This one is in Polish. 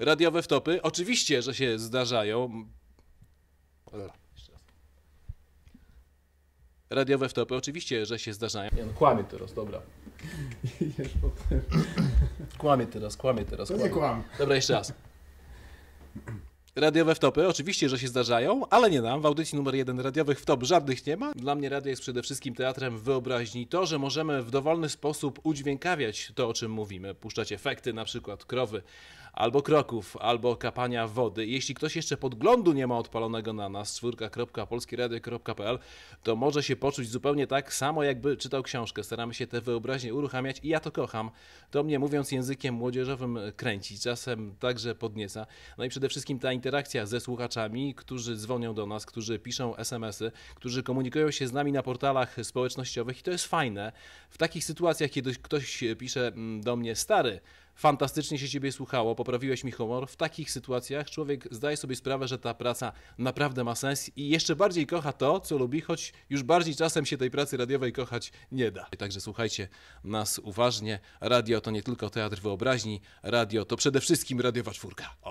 radiowe wtopy. Oczywiście, że się zdarzają. Radiowe wtopy, oczywiście, że się zdarzają. Nie, no kłamie teraz, dobra. kłamie teraz, kłamie teraz. Kłamie. nie kłam. Dobra, jeszcze raz. Radiowe wtopy, oczywiście, że się zdarzają, ale nie nam. W audycji numer jeden radiowych wtop żadnych nie ma. Dla mnie radio jest przede wszystkim teatrem wyobraźni. To, że możemy w dowolny sposób udźwiękawiać to, o czym mówimy, puszczać efekty na przykład krowy, albo kroków, albo kapania wody. Jeśli ktoś jeszcze podglądu nie ma odpalonego na nas, czwórka.polskieradio.pl, to może się poczuć zupełnie tak samo, jakby czytał książkę. Staramy się te wyobraźnie uruchamiać i ja to kocham. To mnie, mówiąc językiem młodzieżowym, kręci, czasem także podnieca. No i przede wszystkim ta interakcja ze słuchaczami, którzy dzwonią do nas, którzy piszą SMS-y, którzy komunikują się z nami na portalach społecznościowych i to jest fajne. W takich sytuacjach, kiedy ktoś pisze mm, do mnie, stary, fantastycznie się ciebie słuchało, poprawiłeś mi humor. W takich sytuacjach człowiek zdaje sobie sprawę, że ta praca naprawdę ma sens i jeszcze bardziej kocha to, co lubi, choć już bardziej czasem się tej pracy radiowej kochać nie da. Także słuchajcie nas uważnie. Radio to nie tylko teatr wyobraźni, radio to przede wszystkim radiowa czwórka.